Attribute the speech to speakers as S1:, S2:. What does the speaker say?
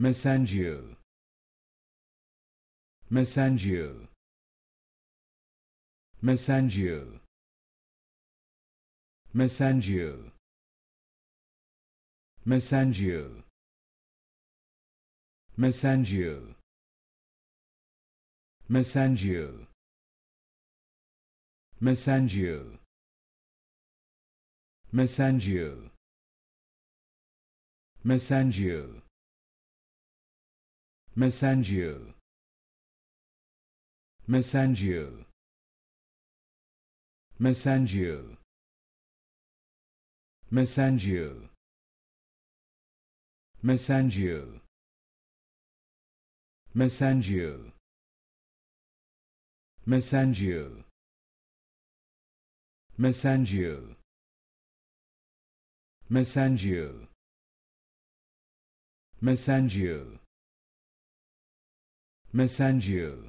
S1: messenger messenger messenger messenger messenger messenger messenger messenger messenger messenger Mesangial. Mesangial. Mesangial. Mesangial. Mesangial. Mesangial. Mesangial. Mesangial. messenger messenger messenger